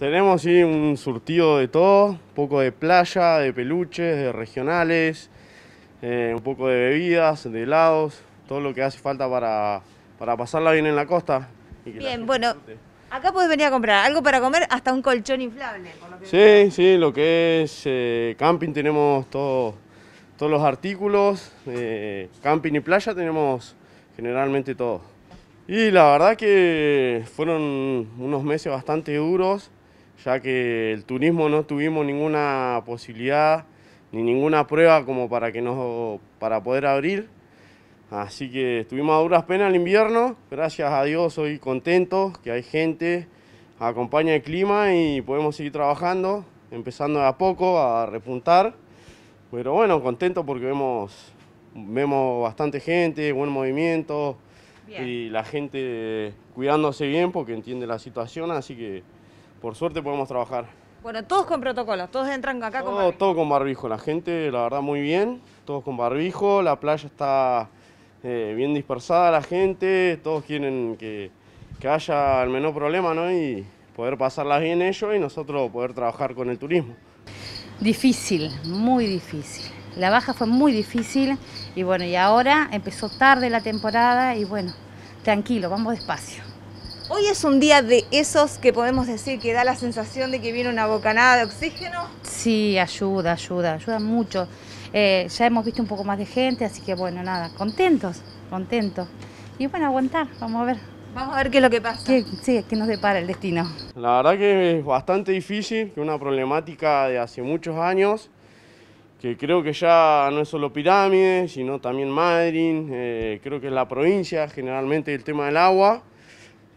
Tenemos un surtido de todo, un poco de playa, de peluches, de regionales, eh, un poco de bebidas, de helados, todo lo que hace falta para, pasarla bien en la costa. bien, bueno, acá puedes venir a comprar algo para comer, hasta un colchón inflable. sí, sí, lo que es eh, camping tenemos todos los artículos, eh, camping y playa tenemos generalmente todo. Y la verdad que fueron unos meses bastante duros, ya que el turismo no tuvimos ninguna posibilidad ni ninguna prueba como para que nos para poder abrir. Así que estuvimos a duras penas el invierno, gracias a Dios hoy contento, que hay gente, acompaña el clima y podemos seguir trabajando, empezando de a poco a repuntar. Pero bueno, contento porque vemos, vemos bastante gente, buen movimiento y la gente cuidándose bien porque entiende la situación, así que por suerte podemos trabajar. Bueno, todos con protocolos, todos entran acá con barbijo. Todo con barbijo, la gente, la verdad, muy bien, todos con barbijo, la playa está eh, bien dispersada la gente, todos quieren que, haya el menor problema, ¿no? Y poder pasarla bien ellos y nosotros poder trabajar con el turismo. Difícil, muy difícil. La baja fue muy difícil y bueno, y ahora empezó tarde la temporada y bueno, tranquilo, vamos despacio. Hoy es un día de esos que podemos decir que da la sensación de que viene una bocanada de oxígeno. Sí, ayuda, ayuda, ayuda mucho. Eh, ya hemos visto un poco más de gente, así que bueno, nada, contentos, contentos. Y bueno, aguantar, vamos a ver. Vamos a ver qué es lo que pasa. sí, qué nos depara el destino. La verdad que es bastante difícil, que una problemática de hace muchos años, que creo que ya no es solo Pirámides, sino también Madrid, eh, creo que es la provincia, generalmente el tema del agua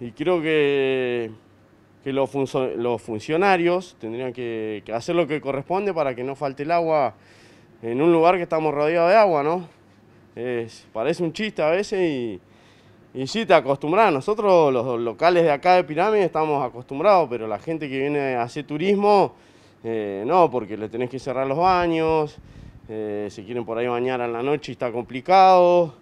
y creo que, los, funcionarios tendrían que, hacer lo que corresponde para que no falte el agua en un lugar que estamos rodeados de agua, ¿no? parece un chiste a veces y, sí, te acostumbras. Nosotros, los locales de acá de Pirámide, estamos acostumbrados, pero la gente que viene a hacer turismo, eh, no, porque le tenés que cerrar los baños, eh, se quieren por ahí bañar a la noche y está complicado.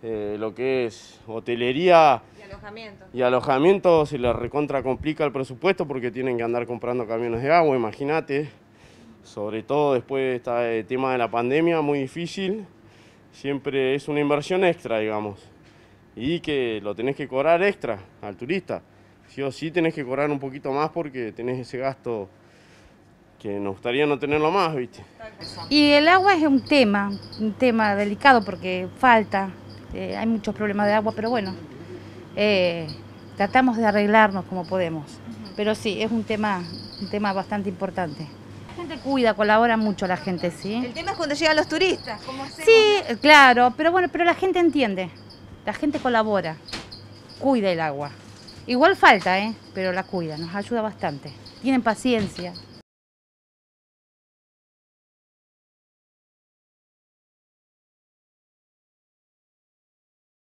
Eh, lo que es hotelería y alojamiento. y alojamiento se recontra complica el presupuesto porque tienen que andar comprando camiones de agua, imagínate. Sobre todo después de este tema de la pandemia, muy difícil. Siempre es una inversión extra, digamos. Y que lo tenés que cobrar extra al turista. Sí o sí tenés que cobrar un poquito más porque tenés ese gasto que nos gustaría no tenerlo más, ¿viste? Y el agua es un tema, un tema delicado porque falta, este, hay muchos problemas de agua, pero bueno, eh, tratamos de arreglarnos como podemos. Pero sí, es un tema, un tema bastante importante. La gente cuida, colabora mucho la gente, ¿sí? El tema es cuando llegan los turistas, Sí, claro, pero bueno, pero la gente entiende, la gente colabora, cuida el agua. Igual falta, ¿eh? Pero la cuida, nos ayuda bastante. Tienen paciencia.